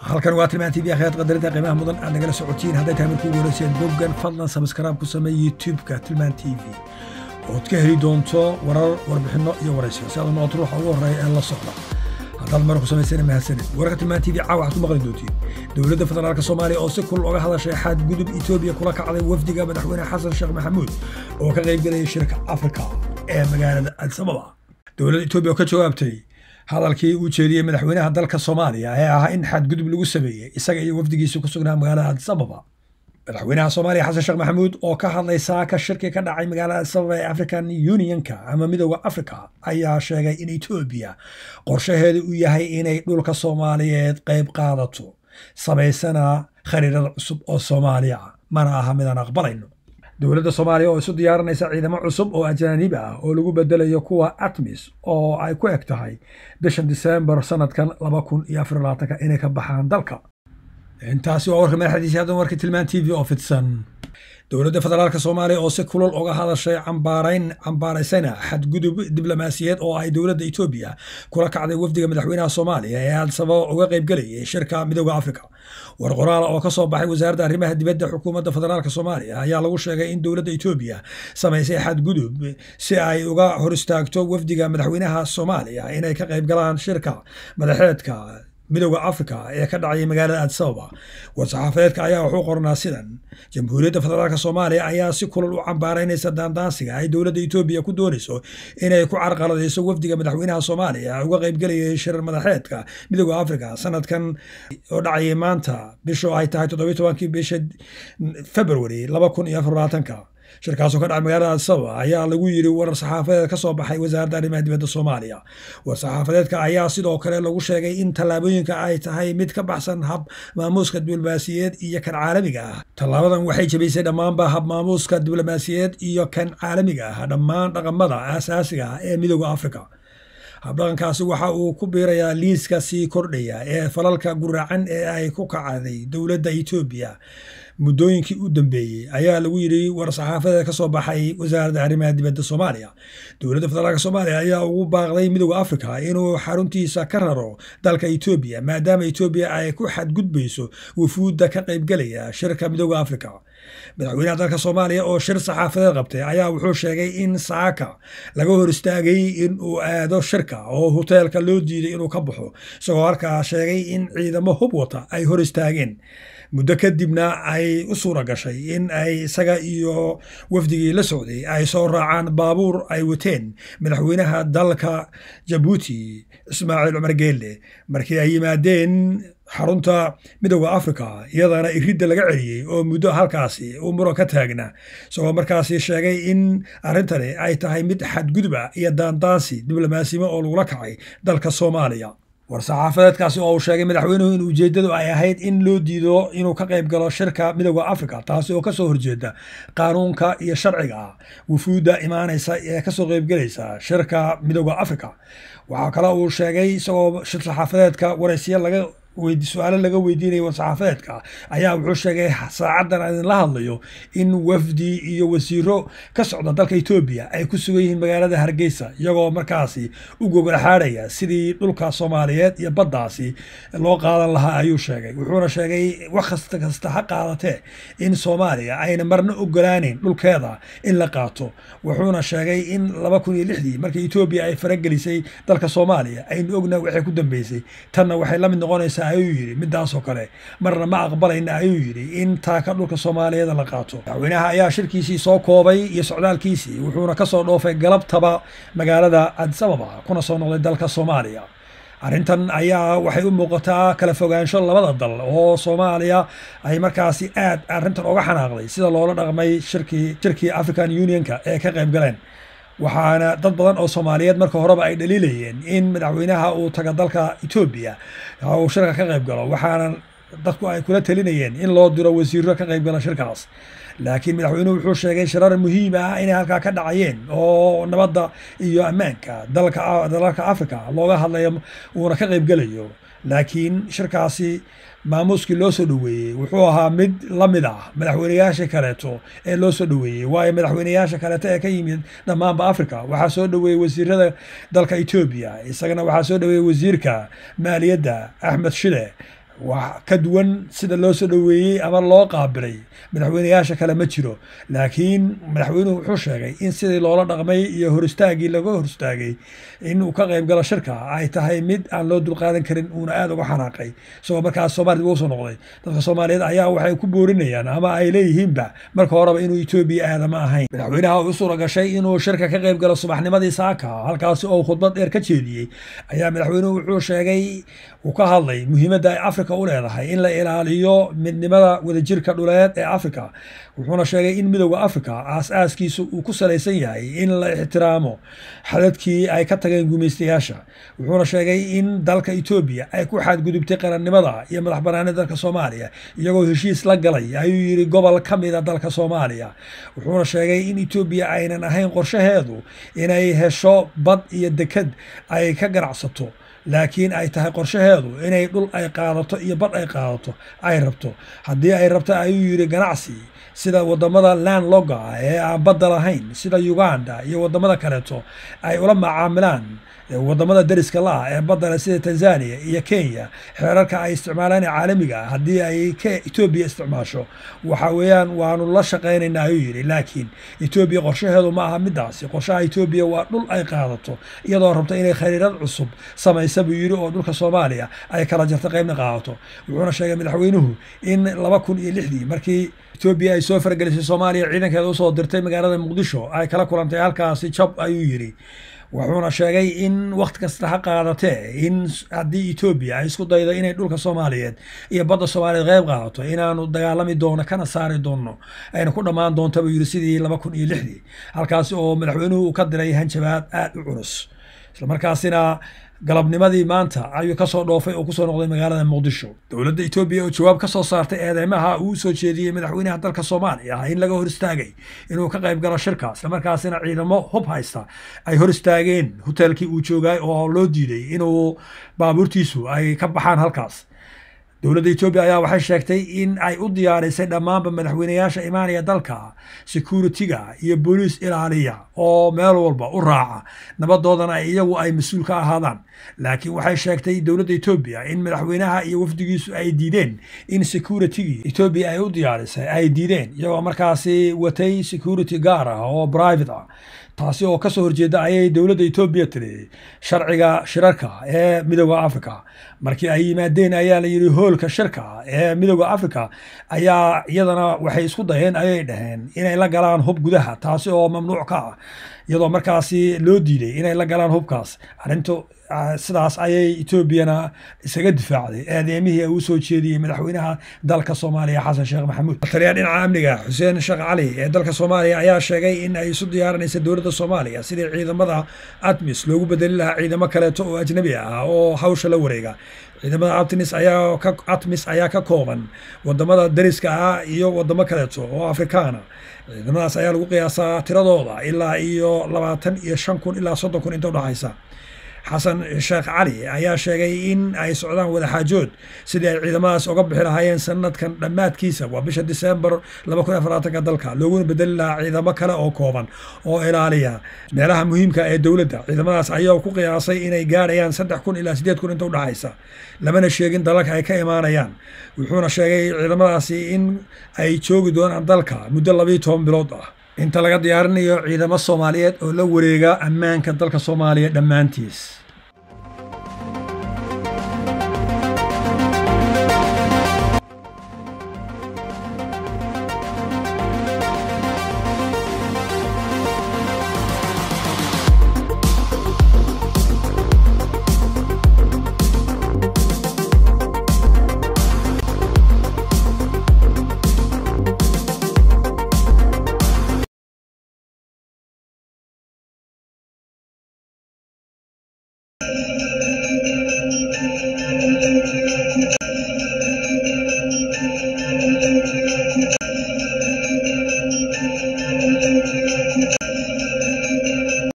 halkan waa tilmaan tv akhiyaad qadarida qiimaha mudan aad nagala socotiin hadday tahay markuu warayseen boggan fadlan sabskaraab ku samey youtubeka tilmaan tv ood ka heli doonto warar warbixinno iyo waraysiyo si aad noqoto ruuxa ugu horreeya ee la socda haddaad mar ku samaysana mahadsanid wararka tilmaan tv caawa waxaad ku maqli doontiin dowladda federaalka soomaaliya oo si kulul oga hadashay xadgudub etoobiya kula kacday wafdiga madaxweyne xasan sheekh maxamuud oo ka gelaya shirka africa ee magaalada adisababa dowladda etoobiya oo ka jawaabtay hadalkii uu jeediyey madaxweynaha dalka soomaaliya ee ahaa in xadgudub lagu sameeyey isaga iyo wafdigiisi ku sugnaa magaalada adisababa madaxweynaha soomaaliya xasan sheekh maxamuud oo ka hadlay saaka shirki ka dhacay magaalada adisababa ee african unionka ama midowda africa ayaa sheegay in etoobiya qorshaheedu uu yahay inay dhulka soomaaliyeed qayb qaadato samaysana khariirada cusub oo soomaaliya mana aha midaan aqbalayno dowladda soomaaliya oo isu diyaarinaysa ciidamo cusub oo ajaanib ah oo lagu bedelayo kuwa atmis oo ay ku eg tahay bishan diseembar sanadkan laba kun iyo afar labaatanka inay ka baxaan dalka intaasi waa warka madaxdiisi haddan warka tilmaan t v oo fidsan dowladda federaalk soomaaliya oo si kulol uga hadashay cambaarayn cambaaraysana xadgudub diblomaasiyeed oo ay dowladda etoobiya kula kacday wafdiga madaxweynaha soomaaliya ee hadisabo uga qaybgelayay shirka midooda afrika war qoraala oo ka soo baxay wasaaradda arrimaha dibadda xukuumadda federaalk soomaaliya ayaa lagu sheegay in dowladda etoobiya samaysay xadgudub si ay uga hor istaagto wafdiga madaxweynaha soomaaliya inay ka qaybgalaan shirka madaxeedka midowda africa ee ka dhacaya magaalada aadisababa war-saxaafadeedka ayaa wuxuu qornaa sidan jamhuuriyadda federaalk soomaaliya ayaa si kulal u cambaaraynaysa daandaansiga ay dowladda etoobiya ku doonayso inay ku carqaladayso wafdiga madaxweynaha soomaaliya uga qaybgelayay shirar madaxeedka midowda africa sanadkan oo dhacayay maanta bisho ay tahay todobiy tobankii bisha february laba kun iyo afar shirkaasoo ka dhacay magaalada sawa ayaa lagu yiri warar saxaafadeed kasoo baxay wasaaradda arrimaha dibadda soomaaliya war saxaafadeedka ayaa sidoo kale lagu sheegay in tallaabooyinka ay tahay mid ka baxsan hab maamuuska diblomaasiyeed iyo kan caalamiga ah tallaabadan waxay jebaysay dhammaanba hab maamuuska diblomaasiyeed iyo kan caalamiga ah dhammaan dhaqamada aasaasiga ah ee midooda africa habdhaqankaasi waxa uu ku biirayaa liiska sii kordhaya ee falalka guracan ee ay ku kacday dowladda etoobiya muddooyinkii u dambeeyey ayaa lagu yidhi war saxaafadeed ka soo baxay wasaaradda arrimaha dibadda soomaaliya dowladda federaalk soomaaliya ayaa ugu baaqday midowda afrika inuu xaruntiisa ka raro dalka etoobiya maadaama etoobiya ay ku xadgudbayso wufuudda ka qaybgalaya shirka midowda africa madaxweynaha dalka soomaaliya oo shir saxaafadeed qabtay ayaa wuxuu sheegay in saaka laga hor istaagay inuu aado shirka oo hoteelka loo diiday inuu ka baxo isagoo halkaa sheegay in ciidamo hub wata ay hor istaageen muddo kadibna ay u suura gashay in ay isaga iyo wafdigii la socday ay soo raacaan baabuur ay wateen madaxweynaha dalka jabuuti ismaaciil cumar geelle markii ay yimaadeen xarunta midowda africa iyadana iridda laga celiyey oo muddo halkaasi uu muro ka taagnaa isagoo markaasi sheegay in arrintani ay tahay mid xadgudub iyo daandaansi diblomaasimo oo lagula kacay dalka soomaaliya war-saxaafadeedkaasi oo uu sheegay madaxweynuhu in ujeeddadu ay ahayd in loo diido inuu ka qayb galo shirka midooda africa taasi oo kasoo horjeeda qaanuunka iyo sharciga ah wufuudda imaanaysa ee kasoo qeybgelaysa shirka midooda africa waxaa kale uu sheegay isagoo saxaafadeedka waraysiya laga su-aalo laga weydiinaya warsaxaafeedka ayaa wuxuu sheegay saacaddan aan idinla hadlayo in wafdi iyo wasiiro ka socda dalka etoobiya ay ku sugan yihiin magaalada hargeysa iyagoo markaasi u gogolaxaadhaya sidii dhulka soomaaliyeed iyo baddaasi loo qaadan lahaa ayuu sheegay wuxuuna sheegay wax kasta ha qaadatee in soomaaliya ayna marna ogolaaneyn dhulkeeda in la qaato wuxuuna sheegay in laba kun iyo lixdii markii etoobiya ay faragelisay dalka soomaaliya aynu ognaha waxay ku dambeysay tanna waxay la mid noqonaysaa qabsataa ayuu yidhi midaasoo kale marna ma aqbalayna ayuu yidhi in taaka dhulka soomaaliyeeda la qaato madaxweynaha ayaa shirkiisii soo koobay iyo socdaalkiisii wuxuuna kasoo dhoofay galabtaba magaalada cadis ababa kuna soo noqday dalka soomaaliya arrintan ayaa waxay u muuqataa kala fogaansho labada dal oo soomaaliya ay markaasi aada arrintan uga xanaaqday sida loola dhaqmay shirkii shirkii african unionka ee ka qayb galeen waxaana dad badan oo soomaaliyeed marka horeba ay dhaliilayeen in madaxweynaha uu taga dalka etoobiya ah, uu shirka ka qayb galo waxaana dadku ay kula talinayeen in loo diro wasiiro ka qayb gala shirkaas laakiin madaxweynuhu wuxuu sheegay shirar muhiim ah inay halkaa ka dhacayeen oo nabadda iyo ammaanka dalka africa looga hadlayo uuna ka qayb gelayo laakiin shirkaasi maamuuskii loo soo dhoweeyey wuxuu ahaa mid la mid ah madaxweyneyaasha kaleeto ee loo soo dhoweeyey waayo madaxweyneyaasha kaleeto ee ka yimid dhammaanba africa waxaa soo dhoweeyey wasiirada dalka ethoobiya isagana waxaa soo dhoweeyey wasiirka maaliyadda axmed shile wax ka duwan sida loo soo dhoweeyey ama loo qaabilay madaxweyneyaasha kale ma jiro laakiin madaxweynuhu wuxuu sheegay in sidii loola dhaqmay iyo horistaaggii laga horistaagay inuu ka qayb shirka ay tahay mid aan loo dulqaadan karin uuna aada uga xanaaqay isagoo markaas soomaalid wuu noqday dadka soomaaliyeed ayaa waxay ku boorinayaan ama ay leeyihiinba marka horeba inuu etoobiya aadama ahayn madaxweynaha u suura inuu shirka ka qayb subaxnimadii saaka halkaasi oo khudbad dheer ka jeediyey ayaa madaxweynuhu wuxuu sheegay uu ka hadlay muhiimadda afrika dalka u leedahay in la ilaaliyo midnimada wadajirka dhuleed ee africa wuxuuna sheegay in midowda africa aas-aaskiisu uu ku salaysan yahay in la ixtiraamo xadadkii ay ka tageen gumaystayaasha wuxuuna sheegay in dalka etoobiya ay ku xadgudubtay qarannimada iyo madax banaanida dalka soomaaliya iyagoo heshiis la galay ayuu yidhi gobol ka mida dalka soomaaliya wuxuuna sheegay in etoobiya aynan ahayn qorshaheedu inay hesho bad iyo deked ay ka ganacsato laakiin ay tahay qorshaheedu inay dhul ay qaadato iyo bad ay qaadato ay rabto haddii ay rabto ayuu yidhi ganacsi sida waddamada landlogga ee aan badda lahayn sida uganda iyo wadamada kaleeto ay ula macaamilaan wadamada dariska la ah ee baddana sida tanzania iyo kenya xeerarka ay isticmaalaan ee caalamiga ah haddii ay etoobiya isticmaasho waxa weeyaan waanu la shaqaynaynaa ayuu yidhi laakiin etoobiya qorshaheedu ma aha middaasi qorshaha etoobiya waa dhul ay qaadato iyadoo rabta inay khariirad cusub samaysa buu yidhi oo dhulka soomaaliya ay kala jarta qaybna qaadato wuxuuna sheegay madaxweynuhu in laba kun iyo lixdii markii etoobiya ay soo fargelisay soomaaliya ciidankeeda usoo dirtay magaalada muqdisho ay kala kulantay halkaasi jab ayuu yidhi wuxuuna sheegay in wakti kasta ha qaadatee in haddii etoobiya ay isku dayda inay dhulka soomaaliyeed iyo badda soomaaliyeed qayb qaadato inaanu dagaalami doono kana saari doonno ayna ku dhammaan doonta buu yidhi sidii laba kun iyo lixdii halkaasi oo madaxweynuhu uu ka diray hanjabaad aada u culus islamarkaasina galabnimadii maanta ayuu kasoo dhoofay oo kusoo noqday magaalada muqdisho dowladda etoobiya oo jawaab kasoo saartay eedeymaha uu soo jeediyey madaxweynaha dalka soomaaliya in laga hor istaagay inuu ka qayb galo shirka islamarkaasina ciidamo hub haysta ay hor istaageen hoteelkii uu joogay oo loo diiday inuu baabuurtiisu ay ka baxaan halkaas dowladda etoobiya ayaa waxay sheegtay in ay u diyaarisay dhammaanba madaxweyneyaasha imaanaya dalka securitiga iyo booliis ilaaliya oo meel walba u raaca nabadoodana iyagu ay mas-uul ka ahaadaan laakiin waxay sheegtay dowladda etoobiya in madaxweynaha iyo wafdigiisu ay diideen in securitigii etoobiya ay u diyaarisay ay diideen iyagoo markaasi watay security gaar ah oo private ah taasi oo kasoo horjeeda ayay dowladda etoobiya tiri sharciga shirarka ee midooda africa markii ay yimaadeen ayaa la yidhi hoolka shirka ee midooda africa ayaa iyadana waxay isku dayeen ayay dhaheen inay la galaan hub gudaha taasi oo mamnuuc ka ah iyadoo markaasi loo diiday inay la galaan hubkaas arrintu Ah, sidaas ayay etoobiyana isaga difaacday eedeemihii uu soo jeediyey madaxweynaha dalka soomaaliya xasan sheekh maxamuud taliya dhinaca amniga xuseen sheekh cali ee dalka soomaaliya ayaa sheegay in ay isu diyaarinaysa dowladda soomaaliya sidii ciidamada atmis loogu bedeli lahaa ciidamo kaleeto oo ajnabi ah oo hawsha la wareega ciidamada atmis ayaa atmis ayaa ka kooban wadamada dariska ah iyo wadamo kaleeto oo afrikaana ciidamadaas ayaa lagu qiyaasaa tiradooda ilaa iyo labaatan iyo shan kun ilaa soddon kun inta udhaxaysa xasan sheekh cali ayaa sheegay in ay socdaan wadaxaajood sidii ay ciidamadaas oga bixi lahaayeen sanadkan dhammaadkiisa waa bisha disembar dalka looguna bedeli lahaa ciidamo kale oo kooban oo ilaaliya meelaha muhiimka ah ee dowladda ciidamadaas ayaa ku qiyaasay inay gaarayaan saddex kun ilaa sideed kun inta udhaxaysa lamana sheegin dalalka ay ka imaanayaan wuxuuna sheegay ciidamadaasi in ay joogi doonaan dalka muddo labiiyo toban bilood ah inta laga diyaarinayo ciidamo soomaaliyeed oo la wareega ammaanka dalka soomaaliya dhammaantiis